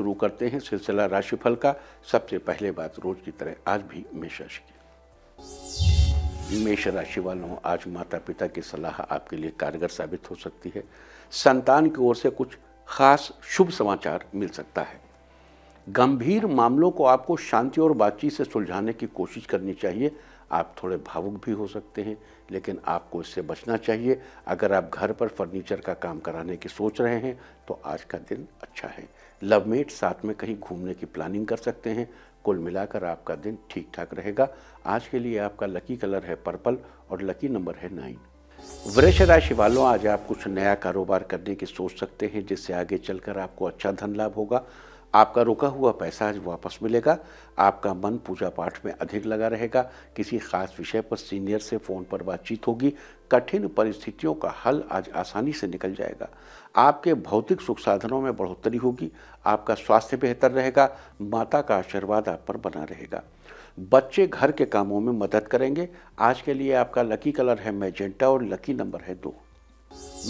शुरू करते हैं सिलसिला राशिफल का सबसे पहले बात रोज की तरह आज भी मेष राशि की मेष राशि वालों आज माता पिता की सलाह आपके लिए कारगर साबित हो सकती है संतान की ओर से कुछ खास शुभ समाचार मिल सकता है गंभीर मामलों को आपको शांति और बातचीत से सुलझाने की कोशिश करनी चाहिए आप थोड़े भावुक भी हो सकते हैं लेकिन आपको इससे बचना चाहिए अगर आप घर पर फर्नीचर का काम कराने की सोच रहे हैं तो आज का दिन अच्छा है लवमेट साथ में कहीं घूमने की प्लानिंग कर सकते हैं कुल मिलाकर आपका दिन ठीक ठाक रहेगा आज के लिए आपका लकी कलर है पर्पल और लकी नंबर है नाइन वृक्ष राशि वालों आज आप कुछ नया कारोबार करने की सोच सकते हैं जिससे आगे चलकर आपको अच्छा धन लाभ होगा आपका रुका हुआ पैसा आज वापस मिलेगा आपका मन पूजा पाठ में अधिक लगा रहेगा किसी खास विषय पर सीनियर से फ़ोन पर बातचीत होगी कठिन परिस्थितियों का हल आज आसानी से निकल जाएगा आपके भौतिक सुख साधनों में बढ़ोतरी होगी आपका स्वास्थ्य बेहतर रहेगा माता का आशीर्वाद आप पर बना रहेगा बच्चे घर के कामों में मदद करेंगे आज के लिए आपका लकी कलर है मैजेंटा और लकी नंबर है दो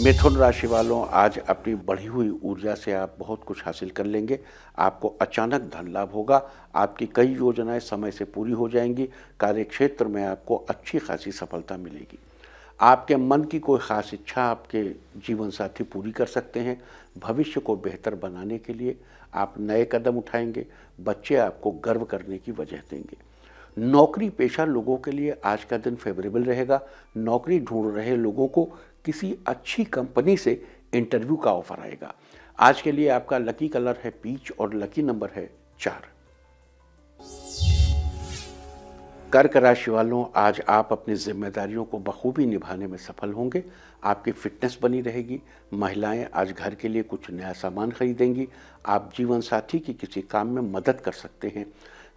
मिथुन राशि वालों आज अपनी बढ़ी हुई ऊर्जा से आप बहुत कुछ हासिल कर लेंगे आपको अचानक धन लाभ होगा आपकी कई योजनाएं समय से पूरी हो जाएंगी कार्यक्षेत्र में आपको अच्छी खासी सफलता मिलेगी आपके मन की कोई खास इच्छा आपके जीवन साथी पूरी कर सकते हैं भविष्य को बेहतर बनाने के लिए आप नए कदम उठाएंगे बच्चे आपको गर्व करने की वजह देंगे नौकरी पेशा लोगों के लिए आज का दिन फेवरेबल रहेगा नौकरी ढूंढ रहे लोगों को किसी अच्छी कंपनी से इंटरव्यू का ऑफर आएगा आज के लिए आपका लकी कलर है पीच और लकी नंबर है चार कर्क राशि वालों आज आप अपनी जिम्मेदारियों को बखूबी निभाने में सफल होंगे आपकी फिटनेस बनी रहेगी महिलाएं आज घर के लिए कुछ नया सामान खरीदेंगी आप जीवन साथी की किसी काम में मदद कर सकते हैं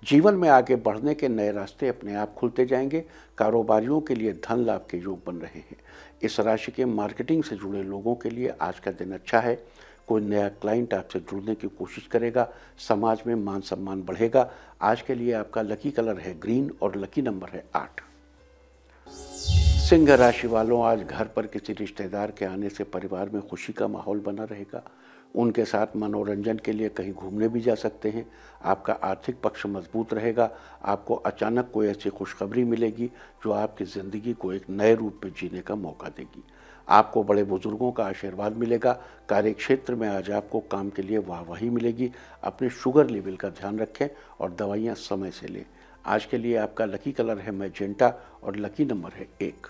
जीवन में आगे बढ़ने के नए रास्ते अपने आप खुलते जाएंगे कारोबारियों के लिए धन लाभ के योग बन रहे हैं इस राशि के मार्केटिंग से जुड़े लोगों के लिए आज का दिन अच्छा है कोई नया क्लाइंट आपसे जुड़ने की कोशिश करेगा समाज में मान सम्मान बढ़ेगा आज के लिए आपका लकी कलर है ग्रीन और लकी नंबर है आठ सिंह राशि वालों आज घर पर किसी रिश्तेदार के आने से परिवार में खुशी का माहौल बना रहेगा उनके साथ मनोरंजन के लिए कहीं घूमने भी जा सकते हैं आपका आर्थिक पक्ष मजबूत रहेगा आपको अचानक कोई ऐसी खुशखबरी मिलेगी जो आपकी ज़िंदगी को एक नए रूप में जीने का मौका देगी आपको बड़े बुजुर्गों का आशीर्वाद मिलेगा कार्यक्षेत्र में आज आपको काम के लिए वाहवाही मिलेगी अपने शुगर लेवल का ध्यान रखें और दवाइयाँ समय से लें आज के लिए आपका लकी कलर है मैजेंटा और लकी नंबर है एक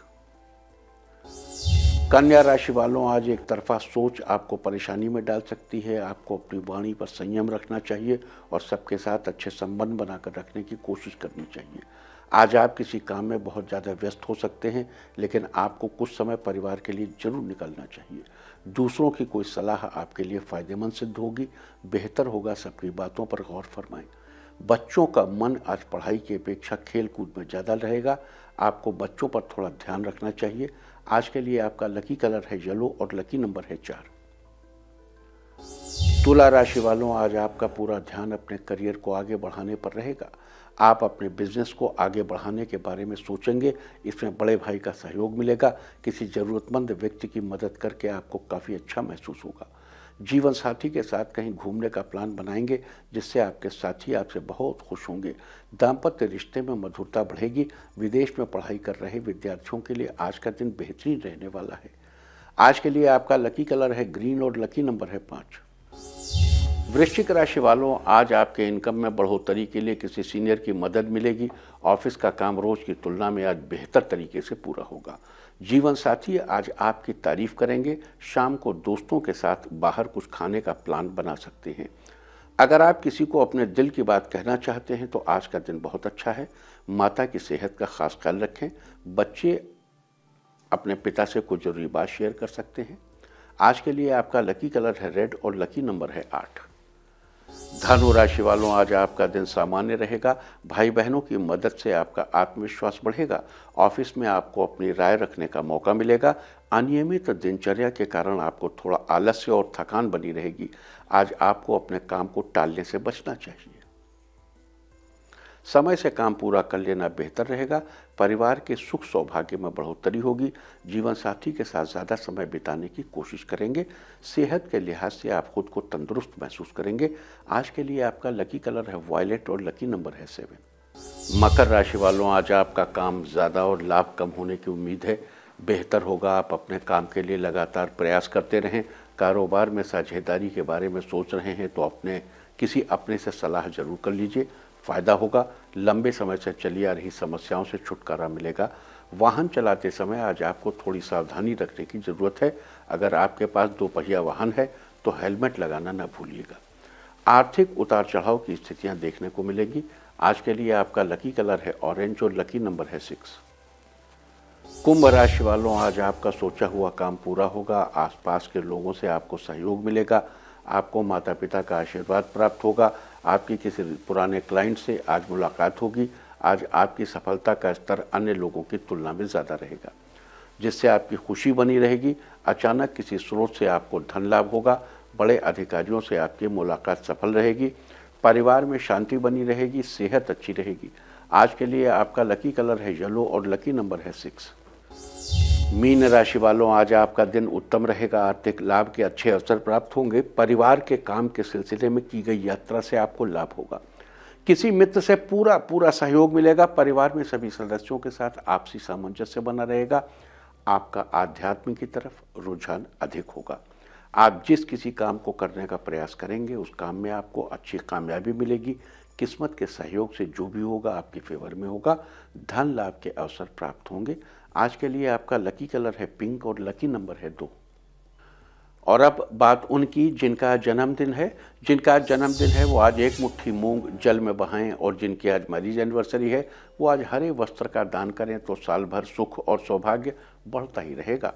कन्या राशि वालों आज एक तरफा सोच आपको परेशानी में डाल सकती है आपको अपनी वाणी पर संयम रखना चाहिए और सबके साथ अच्छे संबंध बनाकर रखने की कोशिश करनी चाहिए आज आप किसी काम में बहुत ज़्यादा व्यस्त हो सकते हैं लेकिन आपको कुछ समय परिवार के लिए जरूर निकलना चाहिए दूसरों की कोई सलाह आपके लिए फ़ायदेमंद सिद्ध होगी बेहतर होगा सबकी बातों पर गौर फरमाएं बच्चों का मन आज पढ़ाई की अपेक्षा खेल कूद में ज़्यादा रहेगा आपको बच्चों पर थोड़ा ध्यान रखना चाहिए आज के लिए आपका लकी कलर है येलो और लकी नंबर है चार तुला राशि वालों आज आपका पूरा ध्यान अपने करियर को आगे बढ़ाने पर रहेगा आप अपने बिजनेस को आगे बढ़ाने के बारे में सोचेंगे इसमें बड़े भाई का सहयोग मिलेगा किसी ज़रूरतमंद व्यक्ति की मदद करके आपको काफ़ी अच्छा महसूस होगा जीवन साथी के साथ कहीं घूमने का प्लान बनाएंगे जिससे आपके साथी आपसे बहुत खुश होंगे दाम्पत्य रिश्ते में मधुरता बढ़ेगी विदेश में पढ़ाई कर रहे विद्यार्थियों के लिए आज का दिन बेहतरीन रहने वाला है आज के लिए आपका लकी कलर है ग्रीन और लकी नंबर है पाँच वृश्चिक राशि वालों आज आपके इनकम में बढ़ोतरी के लिए किसी सीनियर की मदद मिलेगी ऑफिस का काम रोज की तुलना में आज बेहतर तरीके से पूरा होगा जीवन साथी आज आपकी तारीफ करेंगे शाम को दोस्तों के साथ बाहर कुछ खाने का प्लान बना सकते हैं अगर आप किसी को अपने दिल की बात कहना चाहते हैं तो आज का दिन बहुत अच्छा है माता की सेहत का खास ख्याल रखें बच्चे अपने पिता से कुछ जरूरी बात शेयर कर सकते हैं आज के लिए आपका लकी कलर है रेड और लकी नंबर है आठ धनु राशि वालों आज आपका दिन सामान्य रहेगा भाई बहनों की मदद से आपका आत्मविश्वास बढ़ेगा ऑफिस में आपको अपनी राय रखने का मौका मिलेगा अनियमित दिनचर्या के कारण आपको थोड़ा आलस्य और थकान बनी रहेगी आज आपको अपने काम को टालने से बचना चाहिए समय से काम पूरा कर लेना बेहतर रहेगा परिवार के सुख सौभाग्य में बढ़ोतरी होगी जीवन साथी के साथ ज़्यादा समय बिताने की कोशिश करेंगे सेहत के लिहाज से आप खुद को तंदुरुस्त महसूस करेंगे आज के लिए आपका लकी कलर है वॉयलेट और लकी नंबर है सेवन मकर राशि वालों आज आपका काम ज़्यादा और लाभ कम होने की उम्मीद है बेहतर होगा आप अपने काम के लिए लगातार प्रयास करते रहें कारोबार में साझेदारी के बारे में सोच रहे हैं तो अपने किसी अपने से सलाह जरूर कर लीजिए फ़ायदा होगा लंबे समय से चली आ रही समस्याओं से छुटकारा मिलेगा वाहन चलाते समय आज आपको थोड़ी सावधानी रखने की ज़रूरत है अगर आपके पास दो पहिया वाहन है तो हेलमेट लगाना ना भूलिएगा आर्थिक उतार चढ़ाव की स्थितियां देखने को मिलेंगी आज के लिए आपका लकी कलर है ऑरेंज और लकी नंबर है सिक्स कुंभ राशि वालों आज आपका सोचा हुआ काम पूरा होगा आसपास के लोगों से आपको सहयोग मिलेगा आपको माता पिता का आशीर्वाद प्राप्त होगा आपकी किसी पुराने क्लाइंट से आज मुलाकात होगी आज आपकी सफलता का स्तर अन्य लोगों की तुलना में ज़्यादा रहेगा जिससे आपकी खुशी बनी रहेगी अचानक किसी स्रोत से आपको धन लाभ होगा बड़े अधिकारियों से आपकी मुलाकात सफल रहेगी परिवार में शांति बनी रहेगी सेहत अच्छी रहेगी आज के लिए आपका लकी कलर है येलो और लकी नंबर है सिक्स मीन राशि वालों आज आपका दिन उत्तम रहेगा आर्थिक लाभ के अच्छे अवसर प्राप्त होंगे परिवार के काम के सिलसिले में की गई यात्रा से आपको लाभ होगा किसी मित्र से पूरा पूरा सहयोग मिलेगा परिवार में सभी सदस्यों के साथ आपसी सामंजस्य बना रहेगा आपका आध्यात्म की तरफ रुझान अधिक होगा आप जिस किसी काम को करने का प्रयास करेंगे उस काम में आपको अच्छी कामयाबी मिलेगी किस्मत के सहयोग से जो भी होगा आपके फेवर में होगा धन लाभ के अवसर प्राप्त होंगे आज के लिए आपका लकी कलर है पिंक और लकी नंबर है दो और अब बात उनकी जिनका जन्मदिन है जिनका जन्मदिन है वो आज एक मुट्ठी मूंग जल में बहाएं और जिनकी आज मैरिज एनिवर्सरी है वो आज हरे वस्त्र का दान करें तो साल भर सुख और सौभाग्य बढ़ता ही रहेगा